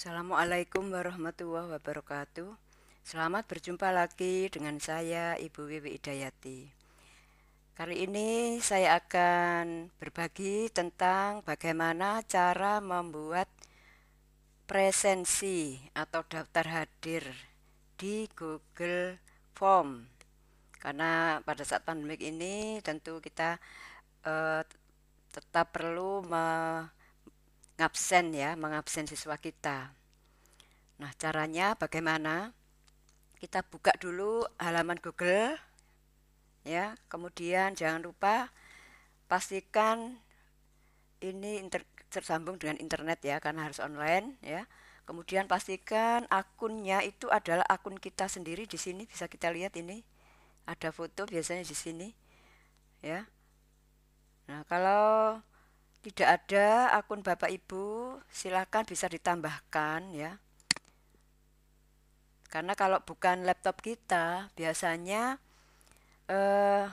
Assalamualaikum warahmatullahi wabarakatuh. Selamat berjumpa lagi dengan saya Ibu Wiwi Idayati. Kali ini saya akan berbagi tentang bagaimana cara membuat presensi atau daftar hadir di Google Form. Karena pada saat pandemik ini tentu kita eh, tetap perlu mengabsen ya, mengabsen siswa kita. Nah, caranya bagaimana? Kita buka dulu halaman Google ya. Kemudian jangan lupa pastikan ini inter tersambung dengan internet ya karena harus online ya. Kemudian pastikan akunnya itu adalah akun kita sendiri di sini bisa kita lihat ini ada foto biasanya di sini ya. Nah, kalau tidak ada akun Bapak Ibu, silakan bisa ditambahkan ya. Karena kalau bukan laptop kita, biasanya eh,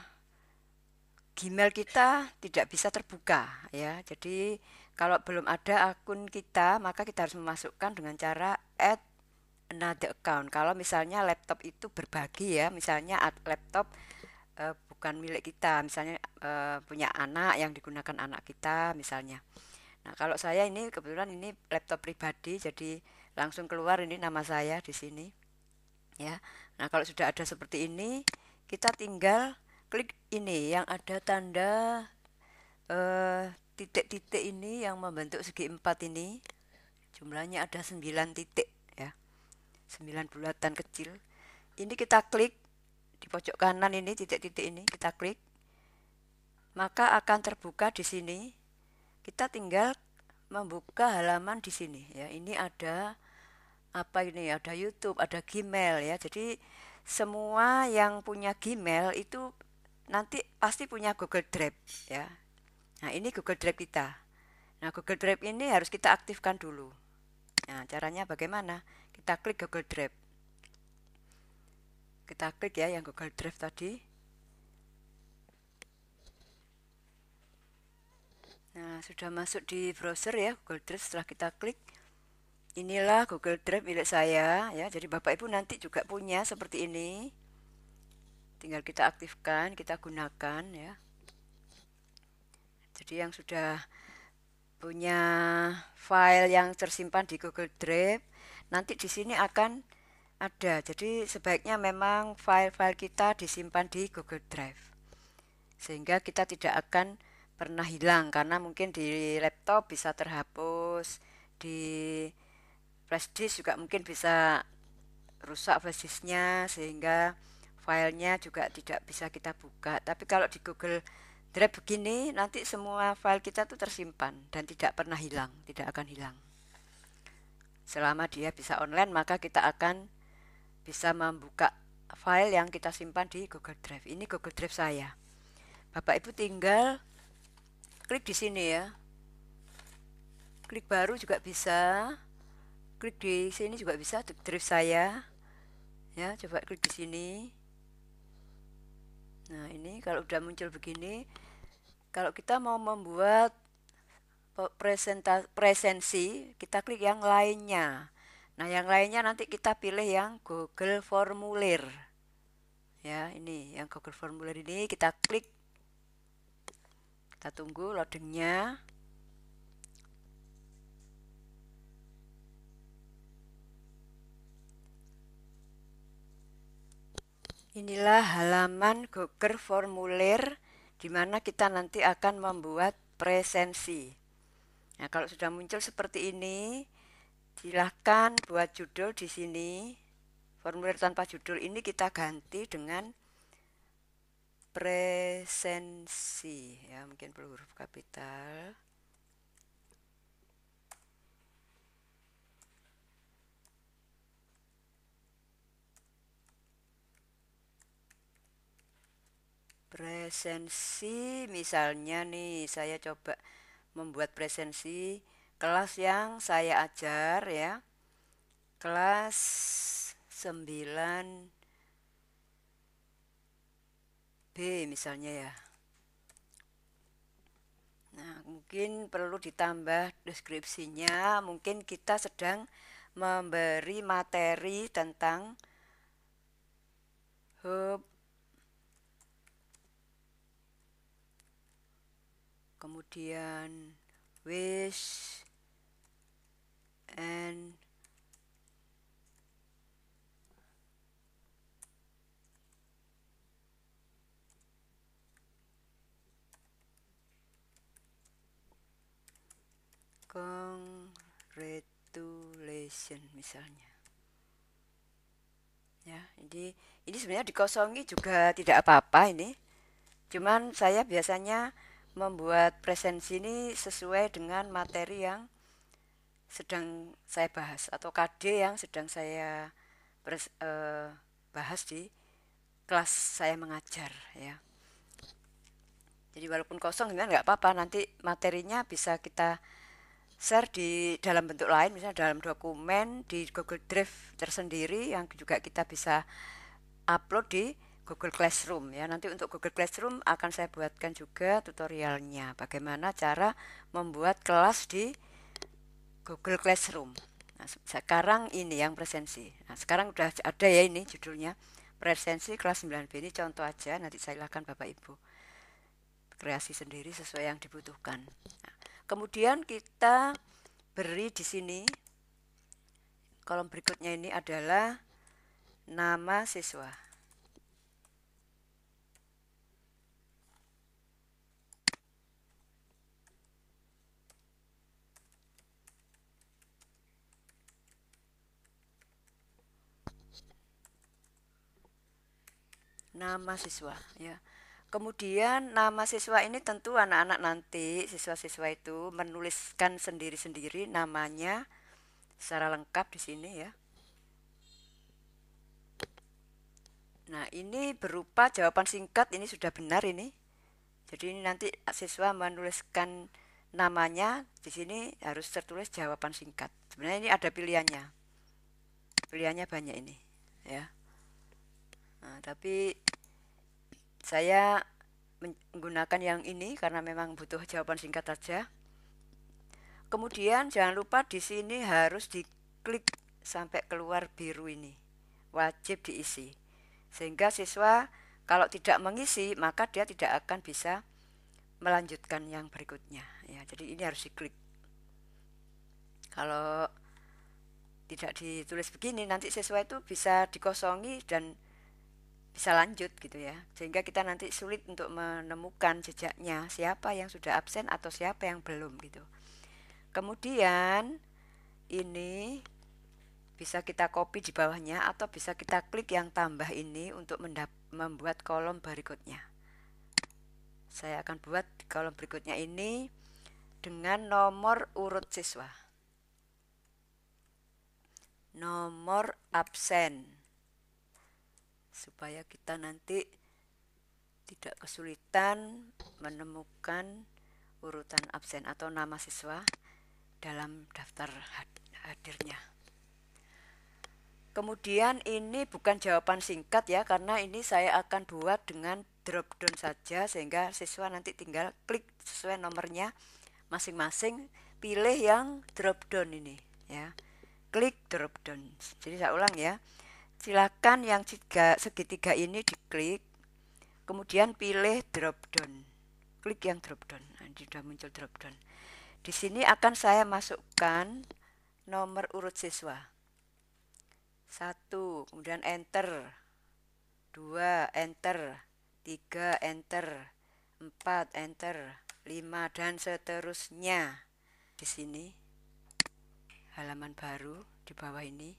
Gmail kita tidak bisa terbuka ya. Jadi kalau belum ada akun kita, maka kita harus memasukkan dengan cara add another account. Kalau misalnya laptop itu berbagi ya, misalnya laptop eh, bukan milik kita, misalnya eh, punya anak yang digunakan anak kita misalnya. Nah, kalau saya ini kebetulan ini laptop pribadi jadi langsung keluar ini nama saya di sini ya nah kalau sudah ada seperti ini kita tinggal klik ini yang ada tanda eh, titik-titik uh, ini yang membentuk segi empat ini jumlahnya ada 9 titik ya 9 bulatan kecil ini kita klik di pojok kanan ini titik-titik ini kita klik maka akan terbuka di sini kita tinggal membuka halaman di sini ya ini ada apa ini ya, ada YouTube, ada Gmail ya. Jadi semua yang punya Gmail itu nanti pasti punya Google Drive ya. Nah, ini Google Drive kita. Nah, Google Drive ini harus kita aktifkan dulu. Nah, caranya bagaimana? Kita klik Google Drive. Kita klik ya yang Google Drive tadi. Nah, sudah masuk di browser ya Google Drive setelah kita klik inilah Google Drive milik saya ya. Jadi Bapak Ibu nanti juga punya seperti ini. Tinggal kita aktifkan, kita gunakan ya. Jadi yang sudah punya file yang tersimpan di Google Drive, nanti di sini akan ada. Jadi sebaiknya memang file-file kita disimpan di Google Drive. Sehingga kita tidak akan pernah hilang karena mungkin di laptop bisa terhapus, di flash disk juga mungkin bisa rusak flash disknya sehingga filenya juga tidak bisa kita buka tapi kalau di Google Drive begini nanti semua file kita tuh tersimpan dan tidak pernah hilang tidak akan hilang selama dia bisa online maka kita akan bisa membuka file yang kita simpan di Google Drive ini Google Drive saya Bapak Ibu tinggal klik di sini ya klik baru juga bisa klik di sini juga bisa untuk drift saya ya coba klik di sini nah ini kalau udah muncul begini kalau kita mau membuat presentasi presensi kita klik yang lainnya nah yang lainnya nanti kita pilih yang Google formulir ya ini yang Google formulir ini kita klik kita tunggu loadingnya Inilah halaman Google formulir di mana kita nanti akan membuat presensi. Nah, kalau sudah muncul seperti ini, silahkan buat judul di sini. Formulir tanpa judul ini kita ganti dengan presensi ya, mungkin perlu huruf kapital. presensi misalnya nih saya coba membuat presensi kelas yang saya ajar ya kelas 9 B misalnya ya Nah mungkin perlu ditambah deskripsinya mungkin kita sedang memberi materi tentang hub kemudian wish and congratulation misalnya ya jadi ini sebenarnya dikosongi juga tidak apa-apa ini cuman saya biasanya membuat presensi ini sesuai dengan materi yang sedang saya bahas atau KD yang sedang saya pres, eh, bahas di kelas saya mengajar ya. Jadi walaupun kosong ini nggak apa-apa nanti materinya bisa kita share di dalam bentuk lain misalnya dalam dokumen di Google Drive tersendiri yang juga kita bisa upload di Google Classroom ya. Nanti untuk Google Classroom akan saya buatkan juga tutorialnya bagaimana cara membuat kelas di Google Classroom. Nah, sekarang ini yang presensi. Nah, sekarang sudah ada ya ini judulnya. Presensi kelas 9B ini contoh aja nanti saya silakan Bapak Ibu kreasi sendiri sesuai yang dibutuhkan. Nah, kemudian kita beri di sini kolom berikutnya ini adalah nama siswa. nama siswa ya. Kemudian nama siswa ini tentu anak-anak nanti siswa-siswa itu menuliskan sendiri-sendiri namanya secara lengkap di sini ya. Nah, ini berupa jawaban singkat ini sudah benar ini. Jadi ini nanti siswa menuliskan namanya di sini harus tertulis jawaban singkat. Sebenarnya ini ada pilihannya. Pilihannya banyak ini, ya. Nah, tapi saya menggunakan yang ini karena memang butuh jawaban singkat saja. Kemudian jangan lupa di sini harus diklik sampai keluar biru ini. Wajib diisi. Sehingga siswa kalau tidak mengisi maka dia tidak akan bisa melanjutkan yang berikutnya ya. Jadi ini harus diklik. Kalau tidak ditulis begini nanti siswa itu bisa dikosongi dan bisa lanjut gitu ya sehingga kita nanti sulit untuk menemukan jejaknya siapa yang sudah absen atau siapa yang belum gitu kemudian ini bisa kita copy di bawahnya atau bisa kita klik yang tambah ini untuk membuat kolom berikutnya saya akan buat kolom berikutnya ini dengan nomor urut siswa nomor absen supaya kita nanti tidak kesulitan menemukan urutan absen atau nama siswa dalam daftar hadirnya. Kemudian ini bukan jawaban singkat ya karena ini saya akan buat dengan drop down saja sehingga siswa nanti tinggal klik sesuai nomornya masing-masing pilih yang drop down ini ya. Klik drop down. Jadi saya ulang ya. Silakan yang tiga, segitiga ini diklik, kemudian pilih drop down. Klik yang drop down. Nah, sudah muncul drop down. Di sini akan saya masukkan nomor urut siswa. satu kemudian enter. dua enter. tiga enter. empat enter. lima dan seterusnya. Di sini halaman baru di bawah ini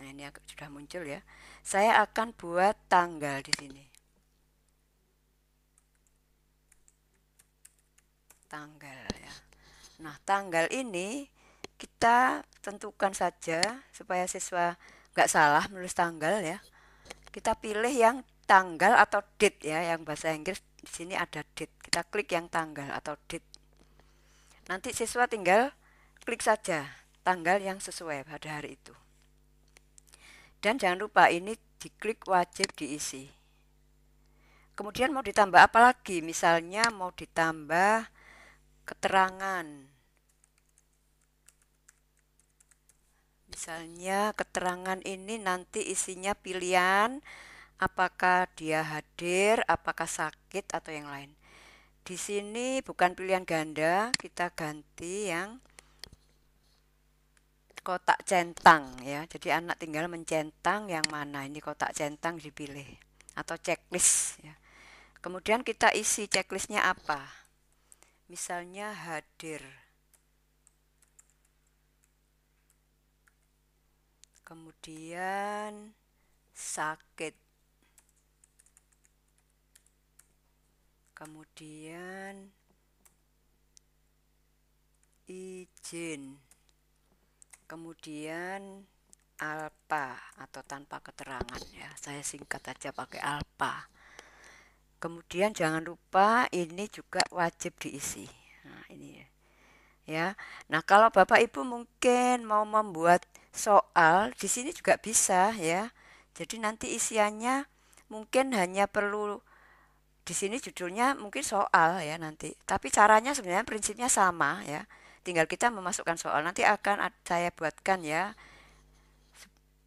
Nah, ini agak sudah muncul ya. Saya akan buat tanggal di sini. Tanggal ya. Nah, tanggal ini kita tentukan saja supaya siswa nggak salah menulis tanggal ya. Kita pilih yang tanggal atau date ya, yang bahasa Inggris di sini ada date. Kita klik yang tanggal atau date. Nanti siswa tinggal klik saja tanggal yang sesuai pada hari itu. Dan jangan lupa ini diklik wajib diisi. Kemudian mau ditambah apa lagi? Misalnya mau ditambah keterangan. Misalnya keterangan ini nanti isinya pilihan apakah dia hadir, apakah sakit atau yang lain. Di sini bukan pilihan ganda, kita ganti yang kotak centang ya. Jadi anak tinggal mencentang yang mana ini kotak centang dipilih atau checklist ya. Kemudian kita isi checklistnya apa? Misalnya hadir. Kemudian sakit. Kemudian izin kemudian alpa atau tanpa keterangan ya saya singkat aja pakai alpa kemudian jangan lupa ini juga wajib diisi nah ini ya ya nah kalau bapak ibu mungkin mau membuat soal di sini juga bisa ya jadi nanti isiannya mungkin hanya perlu di sini judulnya mungkin soal ya nanti tapi caranya sebenarnya prinsipnya sama ya tinggal kita memasukkan soal nanti akan saya buatkan ya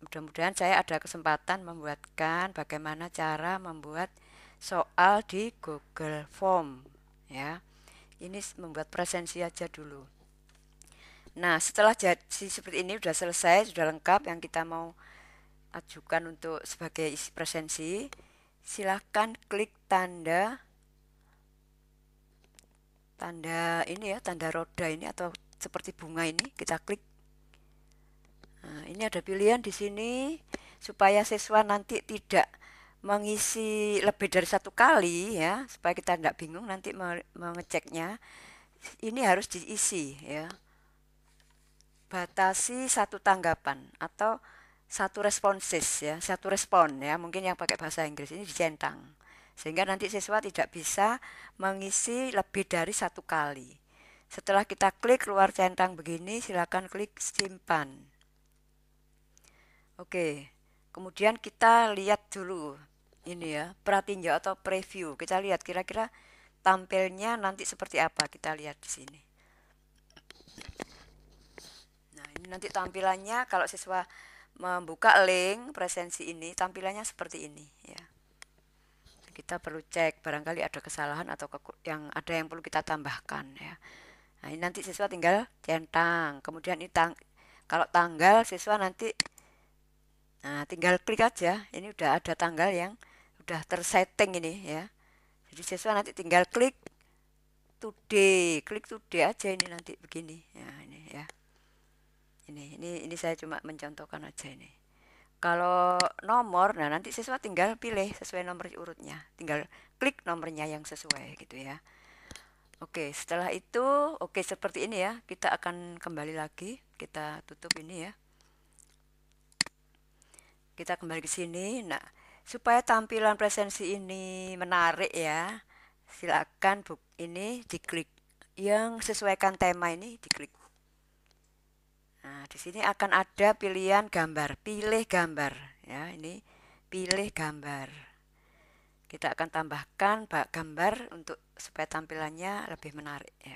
mudah-mudahan saya ada kesempatan membuatkan bagaimana cara membuat soal di Google Form ya ini membuat presensi aja dulu nah setelah jadi seperti ini sudah selesai sudah lengkap yang kita mau ajukan untuk sebagai isi presensi silahkan klik tanda tanda ini ya tanda roda ini atau seperti bunga ini kita klik nah, ini ada pilihan di sini supaya siswa nanti tidak mengisi lebih dari satu kali ya supaya kita tidak bingung nanti mengeceknya ini harus diisi ya batasi satu tanggapan atau satu responses ya satu respon ya mungkin yang pakai bahasa Inggris ini dicentang sehingga nanti siswa tidak bisa mengisi lebih dari satu kali. Setelah kita klik keluar centang begini, silakan klik simpan. Oke, kemudian kita lihat dulu ini ya, pratinjau atau preview. Kita lihat kira-kira tampilnya nanti seperti apa. Kita lihat di sini. Nah, ini nanti tampilannya kalau siswa membuka link presensi ini, tampilannya seperti ini ya kita perlu cek barangkali ada kesalahan atau yang ada yang perlu kita tambahkan ya. Nah, ini nanti siswa tinggal centang. Kemudian ini tang kalau tanggal siswa nanti nah, tinggal klik aja. Ini udah ada tanggal yang udah tersetting ini ya. Jadi siswa nanti tinggal klik today, klik today aja ini nanti begini. Ya, ini ya. Ini ini ini saya cuma mencontohkan aja ini. Kalau nomor, nah nanti siswa tinggal pilih sesuai nomor urutnya. Tinggal klik nomornya yang sesuai gitu ya. Oke, setelah itu, oke seperti ini ya. Kita akan kembali lagi. Kita tutup ini ya. Kita kembali ke sini. Nah, supaya tampilan presensi ini menarik ya, silakan buk ini diklik. Yang sesuaikan tema ini diklik. Nah, di sini akan ada pilihan gambar, pilih gambar ya, ini pilih gambar. Kita akan tambahkan gambar untuk supaya tampilannya lebih menarik ya.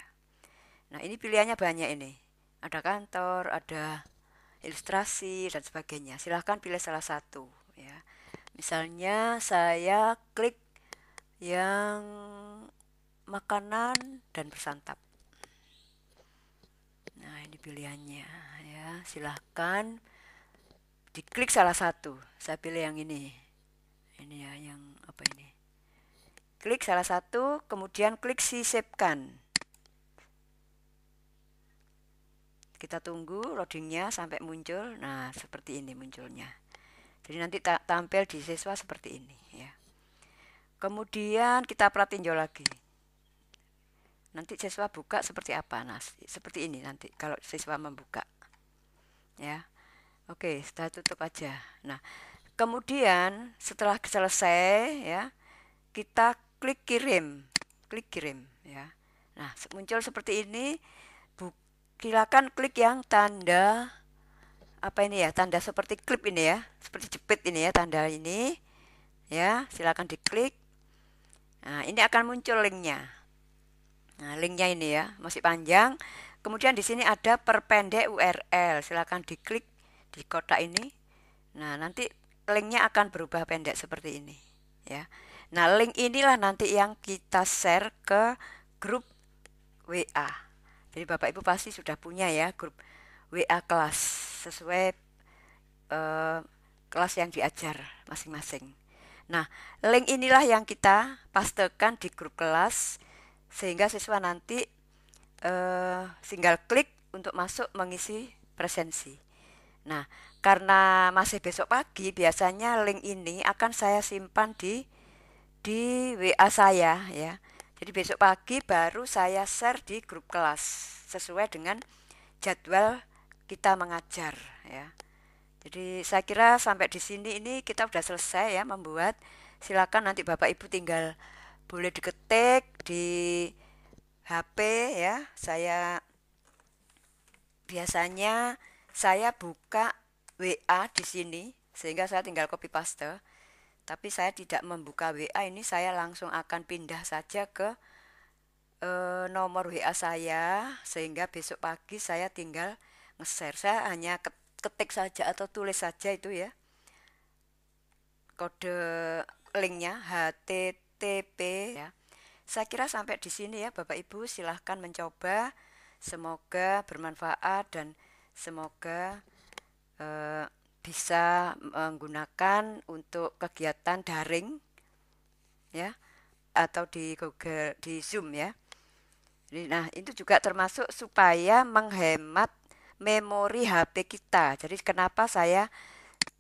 Nah, ini pilihannya banyak ini. Ada kantor, ada ilustrasi dan sebagainya. Silahkan pilih salah satu ya. Misalnya saya klik yang makanan dan bersantap. Nah, ini pilihannya silahkan diklik salah satu saya pilih yang ini ini ya yang apa ini klik salah satu kemudian klik sisipkan kita tunggu loadingnya sampai muncul nah seperti ini munculnya jadi nanti ta tampil di siswa seperti ini ya kemudian kita perhatiin jauh lagi nanti siswa buka seperti apa nah seperti ini nanti kalau siswa membuka ya oke kita tutup aja nah kemudian setelah selesai ya kita klik kirim klik kirim ya nah muncul seperti ini silakan klik yang tanda apa ini ya tanda seperti klip ini ya seperti jepit ini ya tanda ini ya silakan diklik nah ini akan muncul linknya nah linknya ini ya masih panjang Kemudian di sini ada perpendek URL. Silakan diklik di kotak ini. Nah, nanti linknya akan berubah pendek seperti ini, ya. Nah, link inilah nanti yang kita share ke grup WA. Jadi Bapak Ibu pasti sudah punya ya grup WA kelas sesuai eh, kelas yang diajar masing-masing. Nah, link inilah yang kita pastekan di grup kelas sehingga siswa nanti uh, single klik untuk masuk mengisi presensi. Nah, karena masih besok pagi, biasanya link ini akan saya simpan di di WA saya ya. Jadi besok pagi baru saya share di grup kelas sesuai dengan jadwal kita mengajar ya. Jadi saya kira sampai di sini ini kita sudah selesai ya membuat. Silakan nanti Bapak Ibu tinggal boleh diketik di HP ya, saya biasanya saya buka WA di sini sehingga saya tinggal copy paste. Tapi saya tidak membuka WA ini saya langsung akan pindah saja ke e, nomor WA saya sehingga besok pagi saya tinggal nge-share. Saya hanya ketik saja atau tulis saja itu ya. Kode linknya http ya saya kira sampai di sini ya Bapak Ibu silahkan mencoba Semoga bermanfaat dan semoga eh, bisa menggunakan untuk kegiatan daring ya atau di Google di Zoom ya. Nah, itu juga termasuk supaya menghemat memori HP kita. Jadi kenapa saya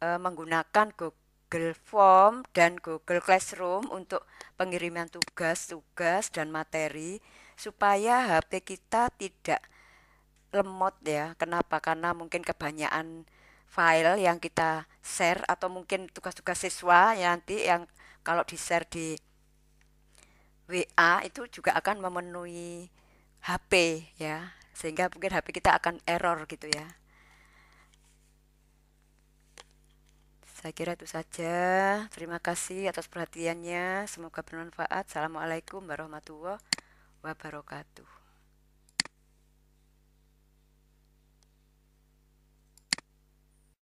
e, menggunakan Google Google Form dan Google Classroom untuk pengiriman tugas-tugas dan materi supaya HP kita tidak lemot ya. Kenapa? Karena mungkin kebanyakan file yang kita share atau mungkin tugas-tugas siswa ya nanti yang kalau di-share di WA itu juga akan memenuhi HP ya. Sehingga mungkin HP kita akan error gitu ya. Saya kira itu saja. Terima kasih atas perhatiannya. Semoga bermanfaat. Assalamualaikum warahmatullahi wabarakatuh.